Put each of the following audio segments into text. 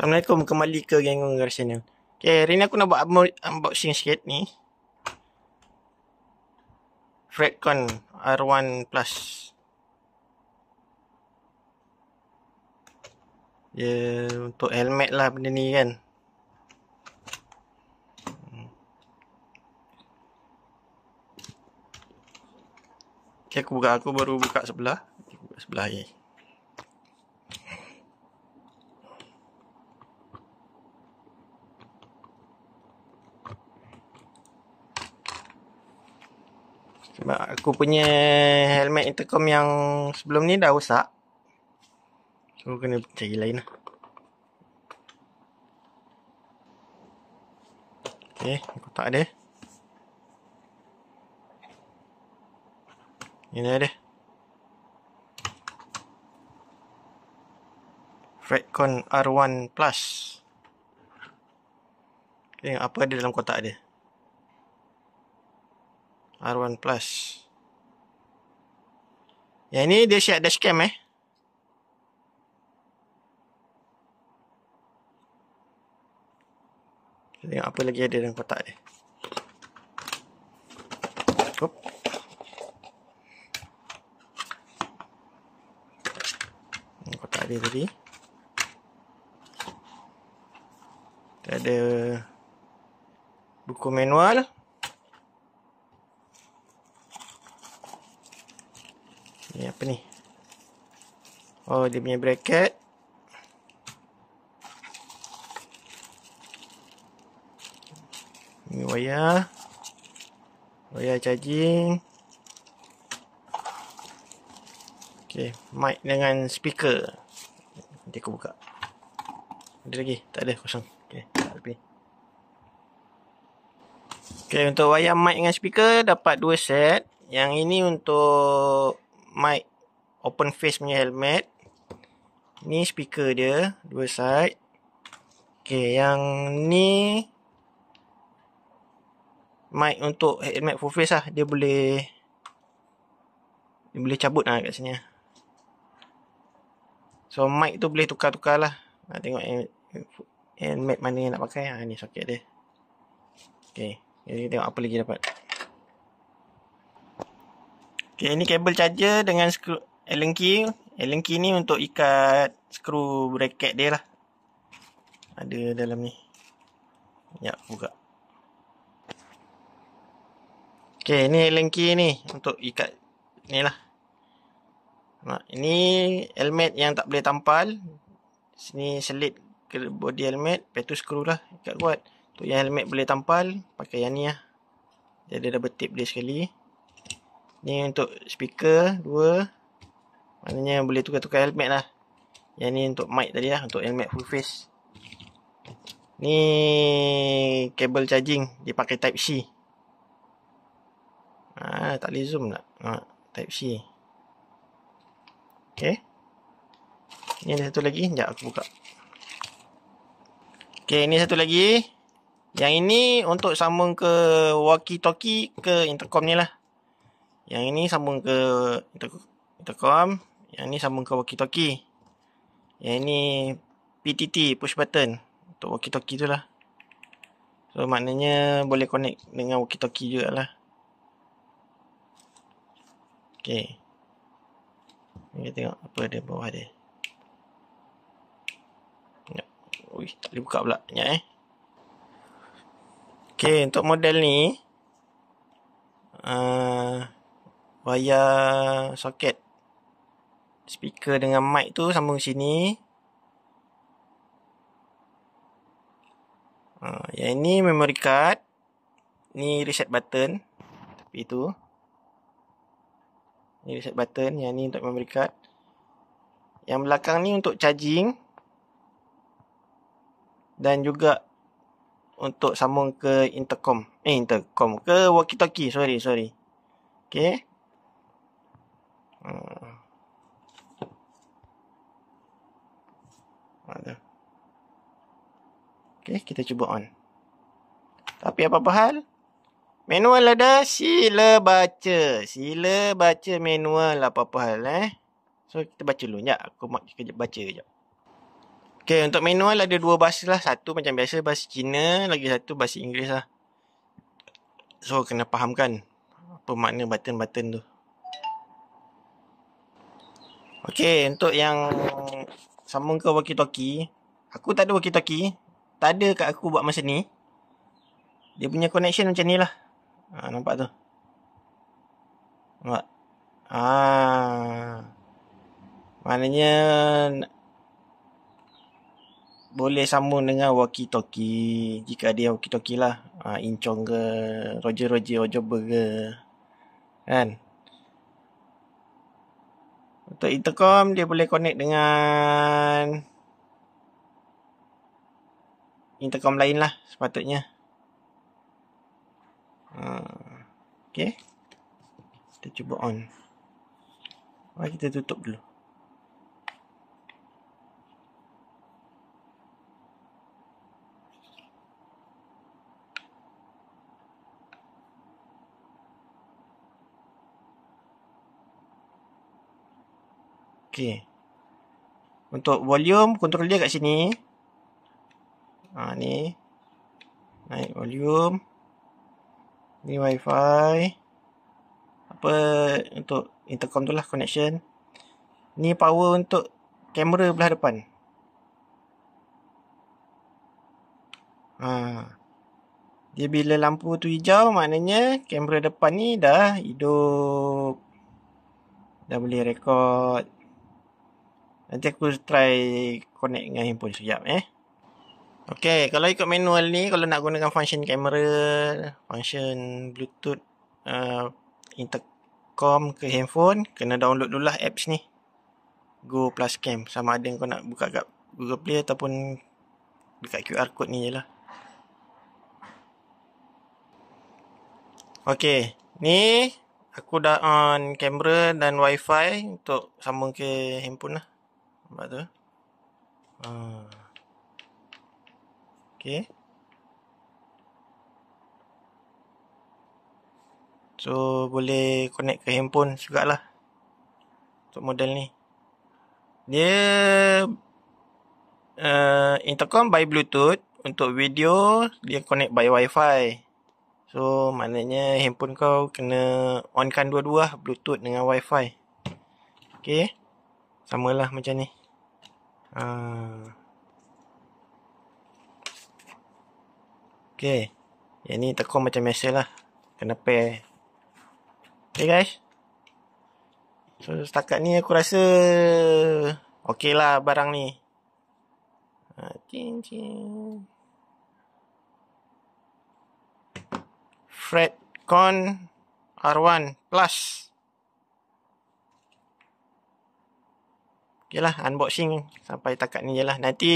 Assalamualaikum kembali ke Gang Gang Garage Channel Okay hari ni aku nak buat unboxing sikit ni Fredcon R1 Plus Ya untuk helmet lah benda ni kan Okay aku buka aku baru buka sebelah buka sebelah ni Sebab aku punya helmet intercom yang sebelum ni dah rosak. So kena cari lain lah. Okay, eh, kotak dia. Ini ada. Fredcon R1 Plus. Okay, apa ada dalam kotak dia? R1 Plus. Yang ini dia siap dashcam eh. Kita tengok apa lagi ada dalam kotak dia. Hop. kotak dia tadi. Kita ada buku manual. Buku manual. ni apa ni oh dia punya bracket Ini wire wire charging Okay, mic dengan speaker nanti aku buka ada lagi? tak ada kosong Okay, tak lebih ok untuk wire mic dengan speaker dapat dua set yang ini untuk mic open face punya helmet ni speaker dia dua side okey yang ni mic untuk helmet full face lah dia boleh dia boleh cabut lah kat sini so mic tu boleh tukar-tukar lah nak tengok helmet mana yang nak pakai ha, ni soket dia okey jadi tengok apa lagi dapat Okay, ini kabel charger dengan skru Allen key. Allen key ni untuk ikat skru bracket dia lah. Ada dalam ni. Ya, buka. Okay, ini Allen key ni untuk ikat ni lah. Nah, ini helmet yang tak boleh tampal. Sini selit ke body helmet. Lepas tu skru lah. Ikat kuat. Untuk yang helmet boleh tampal, pakai yang ni lah. Dia ada double tip dia sekali. Okay. Ni untuk speaker 2 Maknanya boleh tukar-tukar helmet lah Yang ni untuk mic tadi lah Untuk helmet full face Ni Kabel charging Dia pakai type C Haa ah, tak boleh zoom tak Haa ah, type C Okay. Ni ada satu lagi Sekejap aku buka Okay ni satu lagi Yang ini untuk sambung ke Walkie talkie ke intercom ni lah yang ini sambung ke intercom. Yang ini sambung ke walkie-talkie. Yang ini PTT, push button. Untuk walkie-talkie tu lah. So, maknanya boleh connect dengan walkie-talkie juga lah. Okay. Kita tengok apa ada bawah dia. Ui, tak boleh buka pula. Banyak eh. Okay, untuk model ni. Uh, wire soket, speaker dengan mic tu sambung sini ha, yang ini memory card ni reset button tapi tu ni reset button yang ni untuk memory card yang belakang ni untuk charging dan juga untuk sambung ke intercom eh intercom ke walkie talkie sorry sorry okay. Hmm. Ada. Okay, kita cuba on. Tapi apa-apa Manual ada. Sila baca. Sila baca manual apa-apa eh. So, kita baca dulu. Sekejap. Aku mak kejap baca sekejap. Okay, untuk manual ada dua bahasa lah. Satu macam biasa bahasa Cina. Lagi satu bahasa Inggeris lah. So, kena fahamkan apa makna button-button tu. Okay, untuk yang sama ke waki toki, Aku tak ada walkie talkie Tak ada kat aku buat masa ni Dia punya connection macam ni lah ha, Nampak tu Nampak ha, Maknanya Boleh sambung dengan waki toki Jika ada waki toki lah ha, Incong ke Roger-roger Roger burger Kan Kan untuk intercom dia boleh connect dengan intercom lain lah sepatutnya. Ah, okay. Kita cuba on. Mari kita tutup dulu. Okey. Untuk volume, kontrol dia kat sini. Ha, ni. Naik volume. Ni wifi. Apa untuk intercom tu lah, connection. Ni power untuk kamera belah depan. Ha. Dia bila lampu tu hijau, maknanya kamera depan ni dah hidup. Dah boleh record. Nanti aku try connect dengan handphone sekejap eh. Okay, kalau ikut manual ni, kalau nak gunakan function kamera, function bluetooth, uh, intercom ke handphone, kena download dulu lah apps ni. Go Plus Cam. Sama ada kau nak buka kat Google Play ataupun dekat QR code ni je lah. Okay, ni aku dah on kamera dan wifi untuk sambung ke handphone lah. Nampak tu? Ah. Okay. So, boleh connect ke handphone juga lah. Untuk model ni. Dia... Uh, intercom by Bluetooth. Untuk video, dia connect by WiFi. fi So, maknanya handphone kau kena onkan dua-dua lah Bluetooth dengan WiFi. Okay, sama lah macam ni. Ah. Okay Yang ni tekong macam biasa lah Kena eh Okay guys So setakat ni aku rasa Okay lah barang ni ah, Fred Con R1 Plus Yalah unboxing sampai takat ni je lah Nanti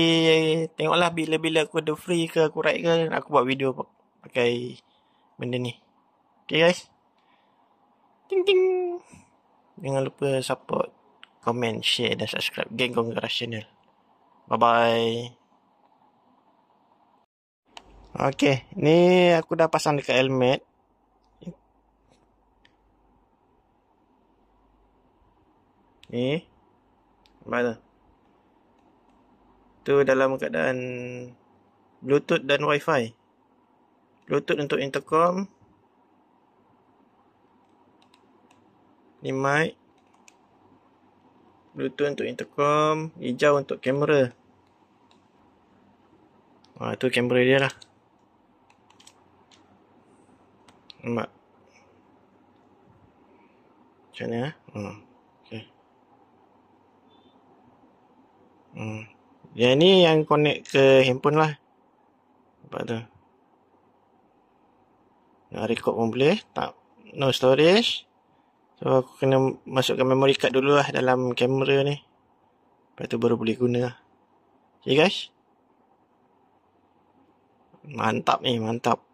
tengoklah bila-bila aku ada free ke aku write ke Aku buat video pakai benda ni Okay guys Ting ting Jangan lupa support, comment, share dan subscribe Geng Gonggara Channel Bye bye Okay, ni aku dah pasang dekat helmet Ni eh mana tu dalam keadaan bluetooth dan wifi bluetooth untuk intercom ni mic bluetooth untuk intercom hijau untuk kamera ha, tu kamera dia lah nampak macam mana ha? hmm. Hmm. Yang ni yang connect ke handphone lah. Apa tu? Nak record pun boleh. Tak. No storage. So aku kena masukkan memory card dulu lah dalam kamera ni. Lepas tu baru boleh guna lah. Okay guys. Mantap ni, mantap.